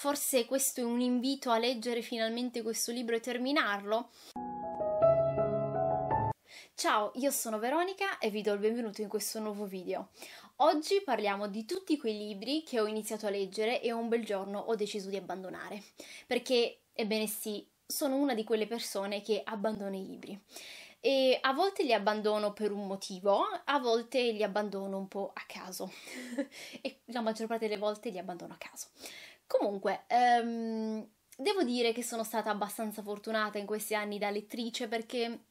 Forse questo è un invito a leggere finalmente questo libro e terminarlo? Ciao, io sono Veronica e vi do il benvenuto in questo nuovo video. Oggi parliamo di tutti quei libri che ho iniziato a leggere e un bel giorno ho deciso di abbandonare, perché, ebbene sì, sono una di quelle persone che abbandona i libri. E a volte li abbandono per un motivo, a volte li abbandono un po' a caso e la maggior parte delle volte li abbandono a caso. Comunque, ehm, devo dire che sono stata abbastanza fortunata in questi anni da lettrice perché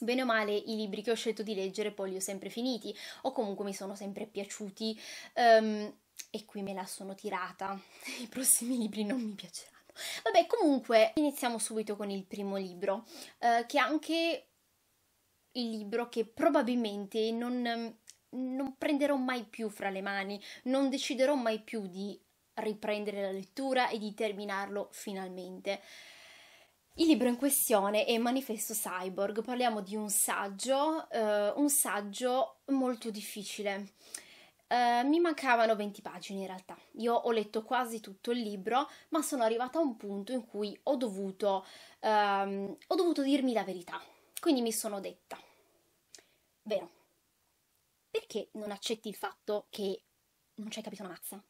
Bene o male i libri che ho scelto di leggere poi li ho sempre finiti o comunque mi sono sempre piaciuti um, e qui me la sono tirata. I prossimi libri non mi piaceranno. Vabbè, comunque iniziamo subito con il primo libro, uh, che è anche il libro che probabilmente non, non prenderò mai più fra le mani, non deciderò mai più di riprendere la lettura e di terminarlo finalmente. Il libro in questione è Manifesto Cyborg, parliamo di un saggio, eh, un saggio molto difficile. Eh, mi mancavano 20 pagine in realtà, io ho letto quasi tutto il libro, ma sono arrivata a un punto in cui ho dovuto, ehm, ho dovuto dirmi la verità, quindi mi sono detta, vero, perché non accetti il fatto che non ci hai capito una mazza?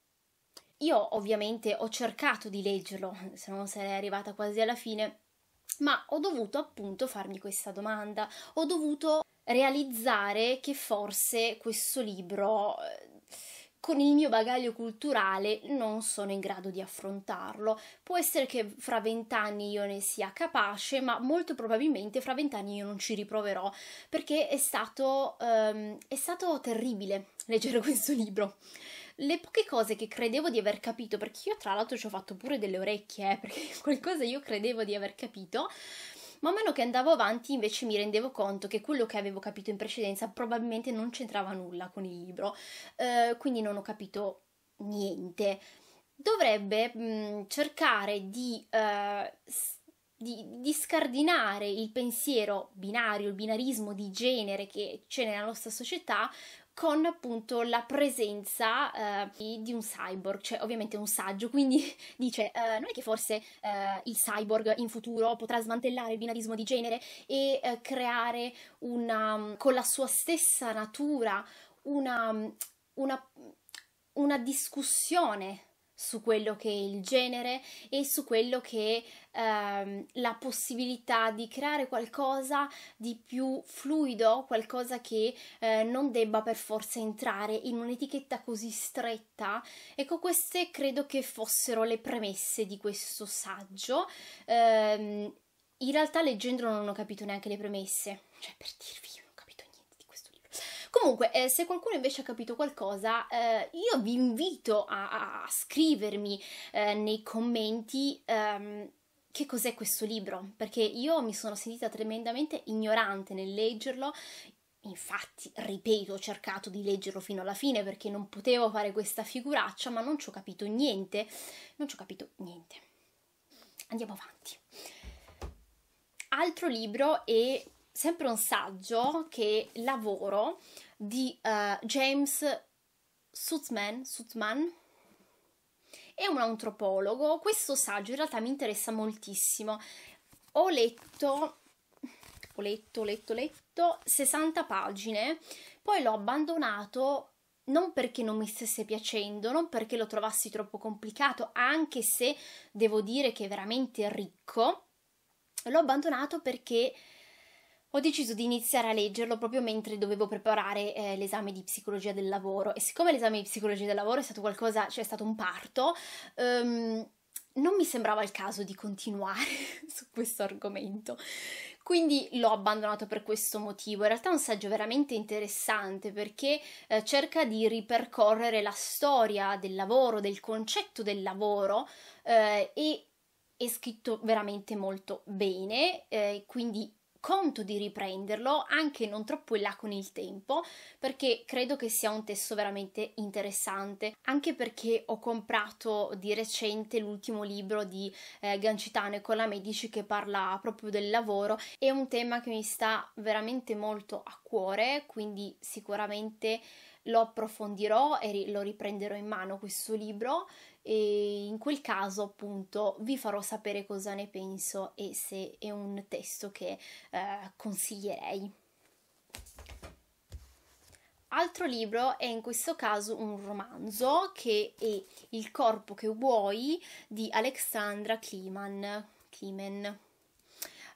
Io ovviamente ho cercato di leggerlo, se non sarei arrivata quasi alla fine, ma ho dovuto appunto farmi questa domanda, ho dovuto realizzare che forse questo libro eh, con il mio bagaglio culturale non sono in grado di affrontarlo. Può essere che fra vent'anni io ne sia capace, ma molto probabilmente fra vent'anni io non ci riproverò perché è stato, um, è stato terribile leggere questo libro le poche cose che credevo di aver capito, perché io tra l'altro ci ho fatto pure delle orecchie, eh, perché qualcosa io credevo di aver capito, man mano che andavo avanti invece mi rendevo conto che quello che avevo capito in precedenza probabilmente non c'entrava nulla con il libro, eh, quindi non ho capito niente. Dovrebbe mh, mm, cercare di... Eh, di, di, scardinare il pensiero binario, il binarismo di genere che c'è nella nostra società con appunto la presenza eh, di, di un cyborg, cioè ovviamente un saggio, quindi dice eh, non è che forse eh, il cyborg in futuro potrà smantellare il binarismo di genere e eh, creare una, con la sua stessa natura una, una, una discussione su quello che è il genere e su quello che è ehm, la possibilità di creare qualcosa di più fluido, qualcosa che eh, non debba per forza entrare in un'etichetta così stretta. Ecco, queste credo che fossero le premesse di questo saggio. Ehm, in realtà leggendolo non ho capito neanche le premesse, cioè per dirvi Comunque, eh, se qualcuno invece ha capito qualcosa, eh, io vi invito a, a scrivermi eh, nei commenti. Ehm, che cos'è questo libro? Perché io mi sono sentita tremendamente ignorante nel leggerlo, Infatti, ripeto, ho cercato di leggerlo fino alla fine perché non potevo fare questa figuraccia, ma non ci ho capito niente. Non ci ho capito niente. Andiamo avanti. Altro libro è sempre un saggio che lavoro di uh, James Sutzman, Sutzman è un antropologo. Questo saggio in realtà mi interessa moltissimo. Ho letto ho letto, letto, letto 60 pagine, poi l'ho abbandonato non perché non mi stesse piacendo, non perché lo trovassi troppo complicato, anche se devo dire che è veramente ricco. L'ho abbandonato perché ho deciso di iniziare a leggerlo proprio mentre dovevo preparare eh, l'esame di psicologia del lavoro e siccome l'esame di psicologia del lavoro è stato qualcosa, cioè è stato un parto, um, non mi sembrava il caso di continuare su questo argomento. Quindi l'ho abbandonato per questo motivo. In realtà è un saggio veramente interessante perché eh, cerca di ripercorrere la storia del lavoro, del concetto del lavoro eh, e è scritto veramente molto bene, eh, quindi conto di riprenderlo anche non troppo in là con il tempo perché credo che sia un testo veramente interessante anche perché ho comprato di recente l'ultimo libro di eh, Gancitano e Cola Medici che parla proprio del lavoro è un tema che mi sta veramente molto a cuore quindi sicuramente lo approfondirò e lo riprenderò in mano questo libro e in quel caso appunto vi farò sapere cosa ne penso e se è un testo che eh, consiglierei. Altro libro è in questo caso un romanzo che è Il corpo che vuoi di Alexandra Kliman. Klimen.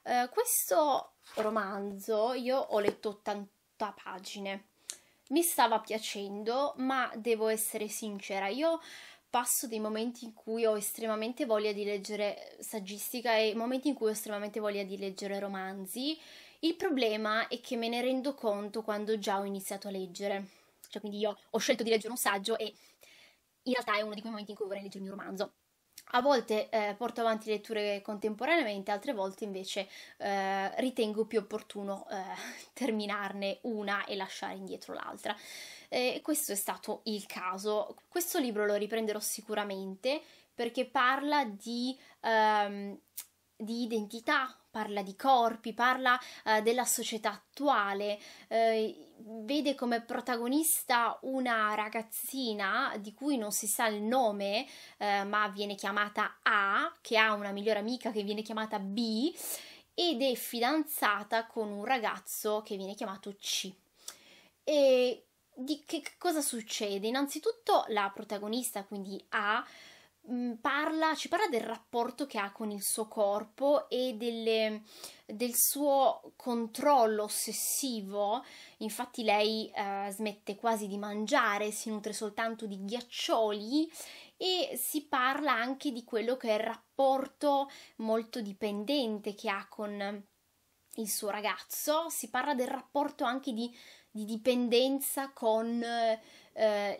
Eh, questo romanzo io ho letto 80 pagine. Mi stava piacendo, ma devo essere sincera, io passo dei momenti in cui ho estremamente voglia di leggere saggistica e momenti in cui ho estremamente voglia di leggere romanzi. Il problema è che me ne rendo conto quando già ho iniziato a leggere. Cioè, quindi io ho scelto di leggere un saggio e in realtà è uno di quei momenti in cui vorrei leggere il mio romanzo a volte eh, porto avanti letture contemporaneamente, altre volte invece eh, ritengo più opportuno eh, terminarne una e lasciare indietro l'altra. questo è stato il caso. Questo libro lo riprenderò sicuramente perché parla di, ehm, di identità parla di corpi, parla eh, della società attuale, eh, vede come protagonista una ragazzina di cui non si sa il nome, eh, ma viene chiamata A, che ha una migliore amica che viene chiamata B ed è fidanzata con un ragazzo che viene chiamato C. E di che cosa succede? Innanzitutto la protagonista, quindi A, Mm, parla, ci parla del rapporto che ha con il suo corpo e delle, del suo controllo ossessivo. Infatti, lei eh, smette quasi di mangiare, si nutre soltanto di ghiaccioli e si parla anche di quello che è il rapporto molto dipendente che ha con il suo ragazzo. Si parla del rapporto anche di di dipendenza con eh,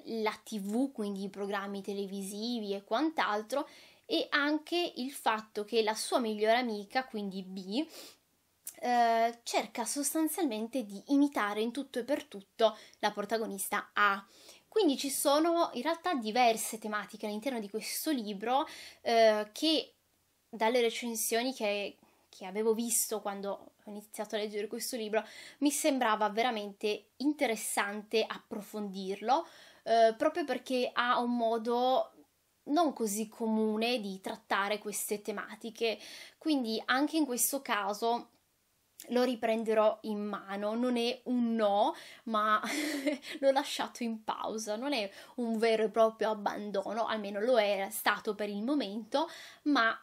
la tv, quindi i programmi televisivi e quant'altro, e anche il fatto che la sua migliore amica, quindi B, eh, cerca sostanzialmente di imitare in tutto e per tutto la protagonista A. Quindi ci sono in realtà diverse tematiche all'interno di questo libro eh, che dalle recensioni che, che avevo visto quando ho iniziato a leggere questo libro, mi sembrava veramente interessante approfondirlo, eh, proprio perché ha un modo non così comune di trattare queste tematiche. Quindi anche in questo caso lo riprenderò in mano, non è un no, ma l'ho lasciato in pausa, non è un vero e proprio abbandono, almeno lo è stato per il momento, ma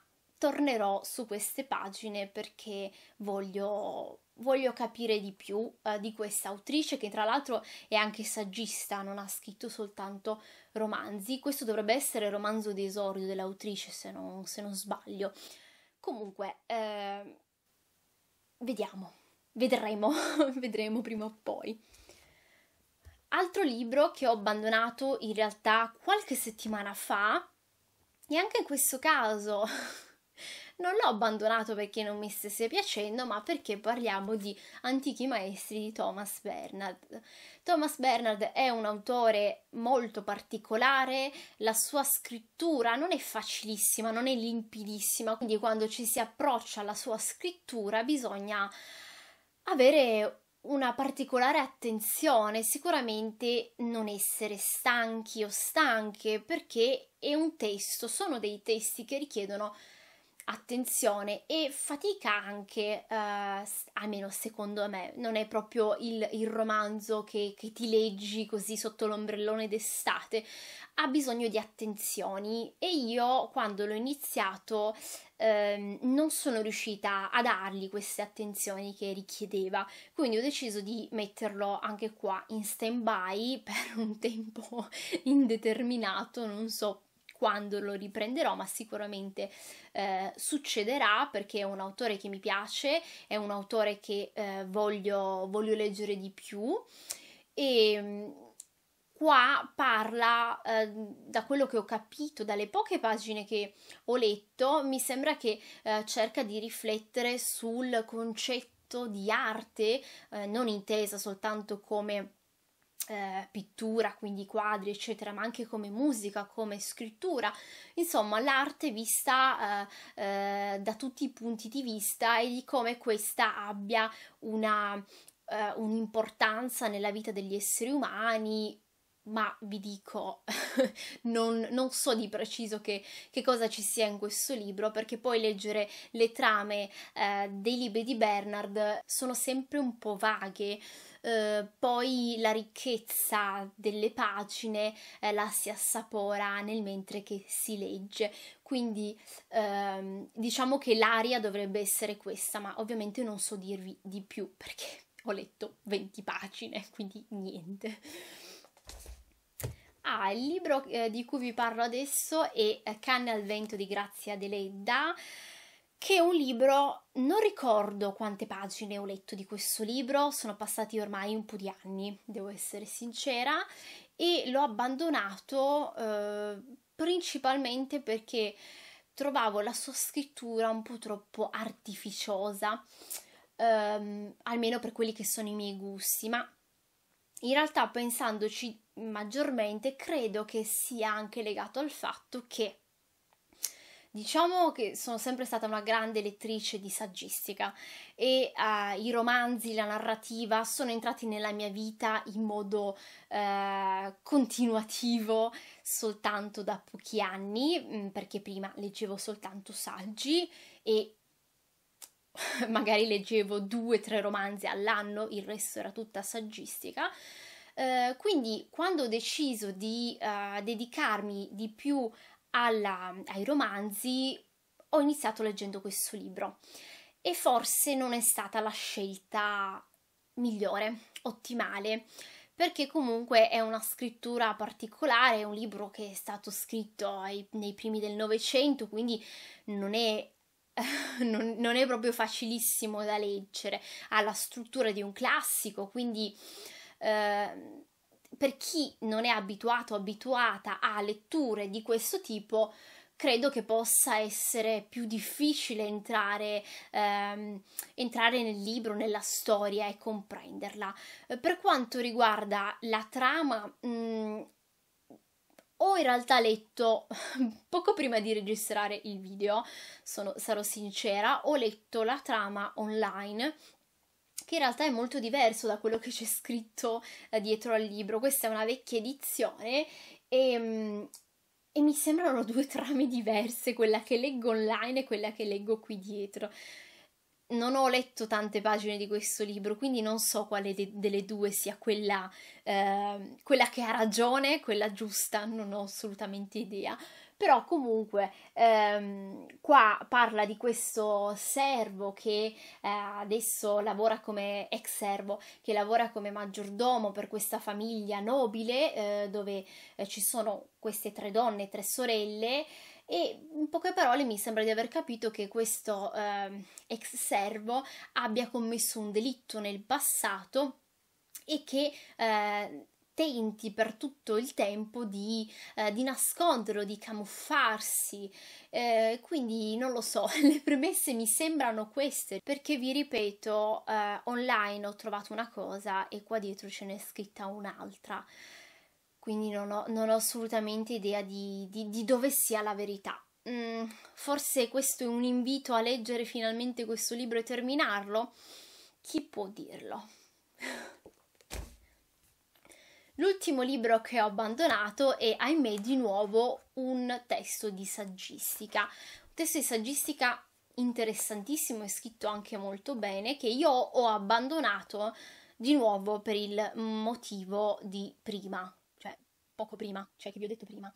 tornerò su queste pagine perché voglio, voglio capire di più eh, di questa autrice che tra l'altro è anche saggista, non ha scritto soltanto romanzi. Questo dovrebbe essere il romanzo di esordio dell'autrice se non, se non sbaglio. Comunque, eh, vediamo, vedremo, vedremo prima o poi. Altro libro che ho abbandonato in realtà qualche settimana fa, e anche in questo caso non l'ho abbandonato perché non mi stesse piacendo, ma perché parliamo di antichi maestri di Thomas Bernard. Thomas Bernard è un autore molto particolare, la sua scrittura non è facilissima, non è limpidissima, quindi quando ci si approccia alla sua scrittura bisogna avere una particolare attenzione, sicuramente non essere stanchi o stanche, perché è un testo, sono dei testi che richiedono attenzione e fatica anche, eh, almeno secondo me, non è proprio il, il romanzo che, che, ti leggi così sotto l'ombrellone d'estate, ha bisogno di attenzioni e io quando l'ho iniziato eh, non sono riuscita a dargli queste attenzioni che richiedeva, quindi ho deciso di metterlo anche qua in stand by per un tempo indeterminato, non so quando lo riprenderò, ma sicuramente eh, succederà perché è un autore che mi piace, è un autore che eh, voglio, voglio, leggere di più e ehm, qua parla, eh, da quello che ho capito, dalle poche pagine che ho letto, mi sembra che eh, cerca di riflettere sul concetto di arte, eh, non intesa soltanto come eh, pittura, quindi quadri, eccetera, ma anche come musica, come scrittura, insomma l'arte vista eh, eh, da tutti i punti di vista e di come questa abbia una, eh, un'importanza nella vita degli esseri umani, ma vi dico, non, non, so di preciso che, che, cosa ci sia in questo libro, perché poi leggere le trame eh, dei libri di Bernard sono sempre un po' vaghe. Ehm, poi la ricchezza delle pagine eh, la si assapora nel mentre che si legge. Quindi ehm, diciamo che l'aria dovrebbe essere questa, ma ovviamente non so dirvi di più perché ho letto 20 pagine, quindi niente. Ah, il libro eh, di cui vi parlo adesso è Canne al vento di Grazia Deledda che un libro, non ricordo quante pagine ho letto di questo libro, sono passati ormai un po' di anni, devo essere sincera, e l'ho abbandonato eh, principalmente perché trovavo la sua scrittura un po' troppo artificiosa, ehm, almeno per quelli che sono i miei gusti, ma in realtà pensandoci maggiormente credo che sia anche legato al fatto che Diciamo che sono sempre stata una grande lettrice di saggistica e uh, i romanzi, la narrativa sono entrati nella mia vita in modo uh, continuativo soltanto da pochi anni, mm, perché prima leggevo soltanto saggi e magari leggevo due o tre romanzi all'anno, il resto era tutta saggistica. Uh, quindi quando ho deciso di uh, dedicarmi di più alla, ai romanzi, ho iniziato leggendo questo libro e forse non è stata la scelta migliore, ottimale, perché comunque è una scrittura particolare, è un libro che è stato scritto ai, nei primi del Novecento, quindi non è, non, non è, proprio facilissimo da leggere, ha la struttura di un classico, quindi eh, per chi non è abituato, o abituata a letture di questo tipo, credo che possa essere più difficile entrare, ehm, entrare nel libro, nella storia e comprenderla. Eh, per quanto riguarda la trama, mh, mm, ho in realtà letto poco prima di registrare il video, sono, sarò sincera, ho letto la trama online che in realtà è molto diverso da quello che c'è scritto eh, dietro al libro. Questa è una vecchia edizione e, mm, e mi sembrano due trame diverse, quella che leggo online e quella che leggo qui dietro. Non ho letto tante pagine di questo libro, quindi non so quale de- delle due sia quella, eh, quella che ha ragione, quella giusta, non ho assolutamente idea però comunque ehm, qua parla di questo servo che eh, adesso lavora come ex servo, che lavora come maggiordomo per questa famiglia nobile eh, dove eh, ci sono queste tre donne, tre sorelle e in poche parole mi sembra di aver capito che questo eh, ex servo abbia commesso un delitto nel passato e che eh, tenti per tutto il tempo di, eh, di nasconderlo, di camuffarsi. Eh, quindi non lo so, le premesse mi sembrano queste, perché vi ripeto, eh, online ho trovato una cosa e qua dietro ce n'è scritta un'altra. Quindi non ho, non ho assolutamente idea di, di, di dove sia la verità. Mm, forse questo è un invito a leggere finalmente questo libro e terminarlo? Chi può dirlo? L'ultimo libro che ho abbandonato è, ahimè, di nuovo un testo di saggistica. Un testo di saggistica interessantissimo e scritto anche molto bene che io ho abbandonato di nuovo per il motivo di prima, cioè poco prima, cioè che vi ho detto prima,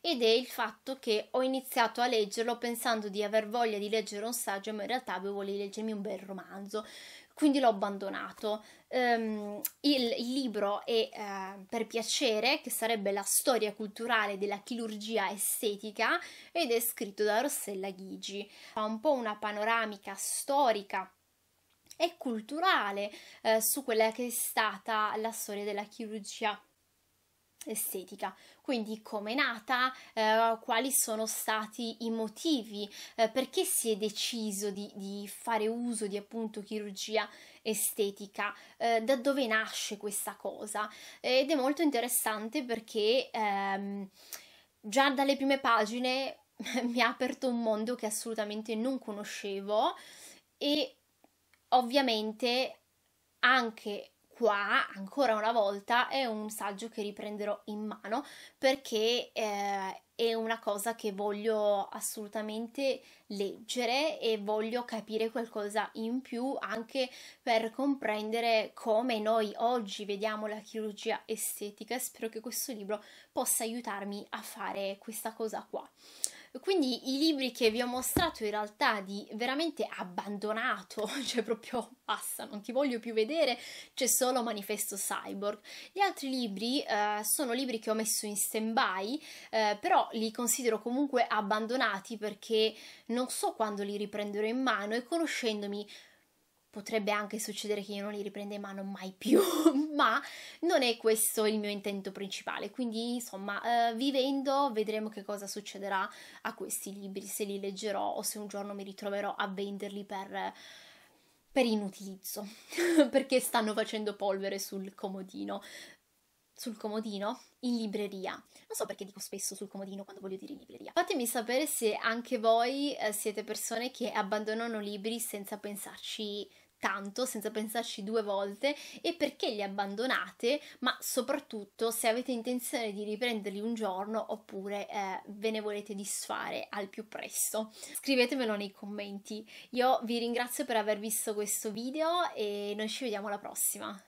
ed è il fatto che ho iniziato a leggerlo pensando di aver voglia di leggere un saggio, ma in realtà avevo voglia di leggermi un bel romanzo quindi l'ho abbandonato. Um, il, il, libro è uh, Per piacere, che sarebbe la storia culturale della chirurgia estetica, ed è scritto da Rossella Ghigi. Ha un po' una panoramica storica e culturale eh, su quella che è stata la storia della chirurgia estetica, quindi come è nata, eh, quali sono stati i motivi, eh, perché si è deciso di, di, fare uso di appunto chirurgia estetica, eh, da dove nasce questa cosa ed è molto interessante perché ehm, già dalle prime pagine mi ha aperto un mondo che assolutamente non conoscevo e ovviamente anche qua ancora una volta è un saggio che riprenderò in mano perché eh, è una cosa che voglio assolutamente leggere e voglio capire qualcosa in più anche per comprendere come noi oggi vediamo la chirurgia estetica. Spero che questo libro possa aiutarmi a fare questa cosa qua. Quindi i libri che vi ho mostrato in realtà di veramente abbandonato, cioè proprio basta, non ti voglio più vedere, c'è solo Manifesto Cyborg. Gli altri libri eh, sono libri che ho messo in stand-by, eh, però li considero comunque abbandonati perché non so quando li riprenderò in mano e conoscendomi potrebbe anche succedere che io non li riprenda in mano mai più, ma non è questo il mio intento principale. Quindi, insomma, eh, vivendo vedremo che cosa succederà a questi libri, se li leggerò o se un giorno mi ritroverò a venderli per, per inutilizzo, perché stanno facendo polvere sul comodino sul comodino in libreria. Non so perché dico spesso sul comodino quando voglio dire in libreria. Fatemi sapere se anche voi eh, siete persone che abbandonano libri senza pensarci tanto, senza pensarci due volte e perché li abbandonate, ma soprattutto se avete intenzione di riprenderli un giorno oppure eh, ve ne volete disfare al più presto. Scrivetemelo nei commenti. Io vi ringrazio per aver visto questo video e noi ci vediamo alla prossima.